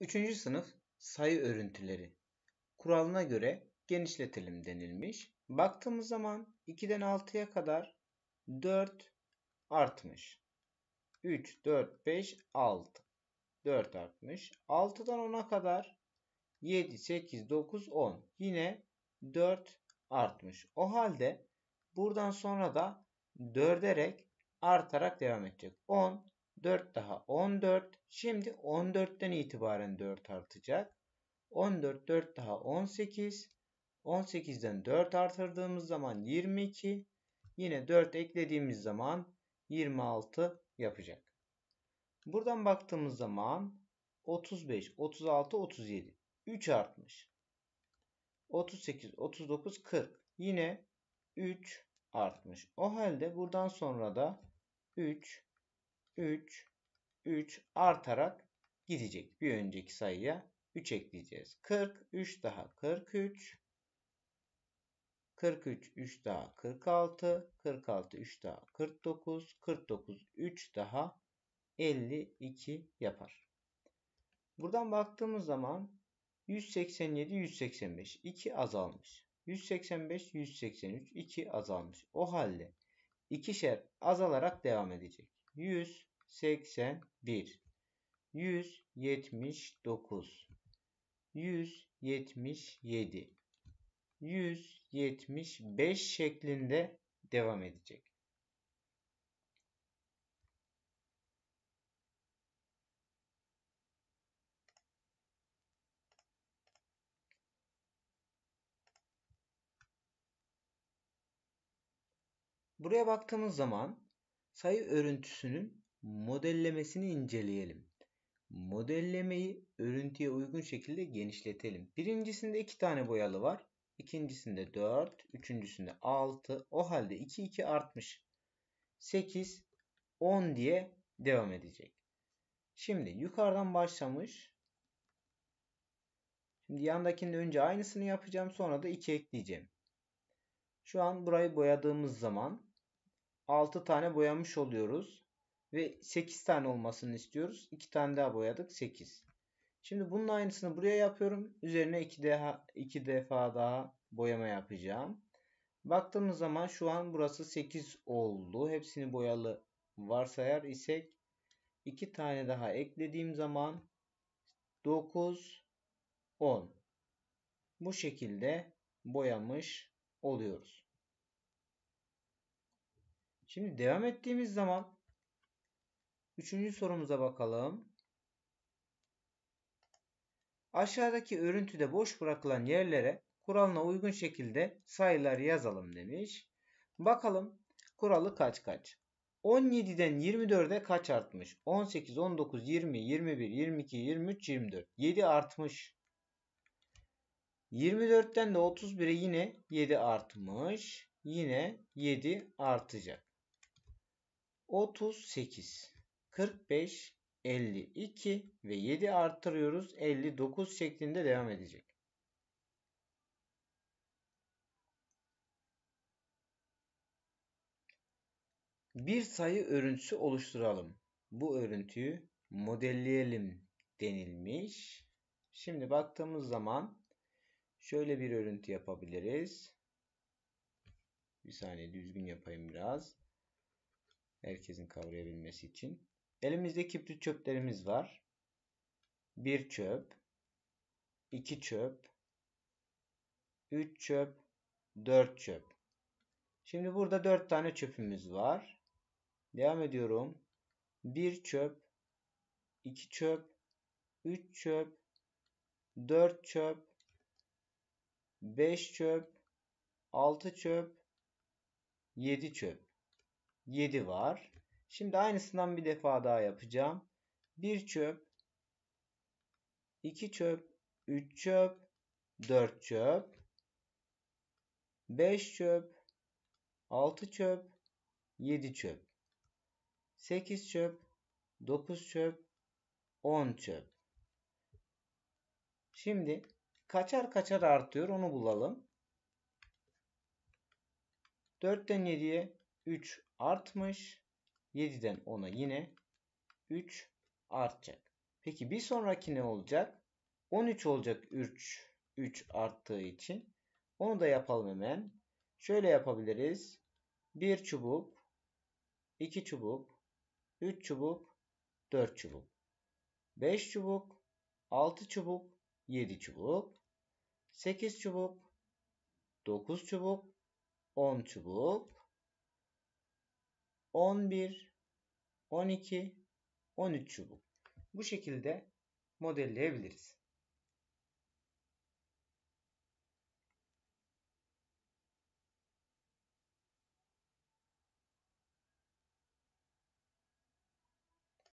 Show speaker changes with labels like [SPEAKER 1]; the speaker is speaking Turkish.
[SPEAKER 1] 3. sınıf sayı örüntüleri. Kuralına göre genişletelim denilmiş. Baktığımız zaman 2'den 6'ya kadar 4 artmış. 3, 4, 5, 6. 4 artmış. 6'dan 10'a kadar 7, 8, 9, 10. Yine 4 artmış. O halde buradan sonra da dörderek artarak devam edecek. 10, 4 daha 14. Şimdi 14'ten itibaren 4 artacak. 14 4 daha 18. 18'den 4 artırdığımız zaman 22. Yine 4 eklediğimiz zaman 26 yapacak. Buradan baktığımız zaman 35, 36, 37. 3 artmış. 38, 39, 40. Yine 3 artmış. O halde buradan sonra da 3 3, 3 artarak gidecek. Bir önceki sayıya 3 ekleyeceğiz. 43 daha 43. 43, 3 daha 46. 46, 3 daha 49. 49, 3 daha 52 yapar. Buradan baktığımız zaman 187, 185. 2 azalmış. 185, 183. 2 azalmış. O halde ikişer azalarak devam edecek. 181 179 177 175 şeklinde devam edecek. Buraya baktığımız zaman sayı örüntüsünün modellemesini inceleyelim. Modellemeyi örüntüye uygun şekilde genişletelim. Birincisinde iki tane boyalı var. İkincisinde 4, üçüncüsünde 6. O halde 2 2 artmış. 8, 10 diye devam edecek. Şimdi yukarıdan başlamış. Şimdi yandakinin önce aynısını yapacağım. Sonra da 2 ekleyeceğim. Şu an burayı boyadığımız zaman 6 tane boyamış oluyoruz. Ve 8 tane olmasını istiyoruz. 2 tane daha boyadık. 8. Şimdi bunun aynısını buraya yapıyorum. Üzerine 2 defa, 2 defa daha boyama yapacağım. Baktığımız zaman şu an burası 8 oldu. Hepsini boyalı varsayar isek 2 tane daha eklediğim zaman 9 10 bu şekilde boyamış oluyoruz. Şimdi devam ettiğimiz zaman üçüncü sorumuza bakalım. Aşağıdaki örüntüde boş bırakılan yerlere kuralına uygun şekilde sayılar yazalım demiş. Bakalım kuralı kaç kaç. 17'den 24'e kaç artmış? 18, 19, 20, 21, 22, 23, 24. 7 artmış. 24'ten de 31'e yine 7 artmış. Yine 7 artacak. 38, 45, 52 ve 7 artırıyoruz. 59 şeklinde devam edecek. Bir sayı örüntüsü oluşturalım. Bu örüntüyü modelleyelim denilmiş. Şimdi baktığımız zaman şöyle bir örüntü yapabiliriz. Bir saniye düzgün yapayım biraz. Herkesin kavrayabilmesi için. Elimizde kibrit çöplerimiz var. Bir çöp, iki çöp, üç çöp, dört çöp. Şimdi burada dört tane çöpümüz var. Devam ediyorum. Bir çöp, iki çöp, üç çöp, dört çöp, beş çöp, altı çöp, yedi çöp. 7 var. Şimdi aynısından bir defa daha yapacağım. 1 çöp, 2 çöp, 3 çöp, 4 çöp, 5 çöp, 6 çöp, 7 çöp, 8 çöp, 9 çöp, 10 çöp. Şimdi kaçar kaçar artıyor onu bulalım. 4'ten 7'ye 3 artmış. 7'den 10'a yine 3 artacak. Peki bir sonraki ne olacak? 13 olacak 3 3 arttığı için. Onu da yapalım hemen. Şöyle yapabiliriz. 1 çubuk, 2 çubuk, 3 çubuk, 4 çubuk, 5 çubuk, 6 çubuk, 7 çubuk, 8 çubuk, 9 çubuk, 10 çubuk, 11, 12, 13 çubuk. Bu şekilde modelleyebiliriz.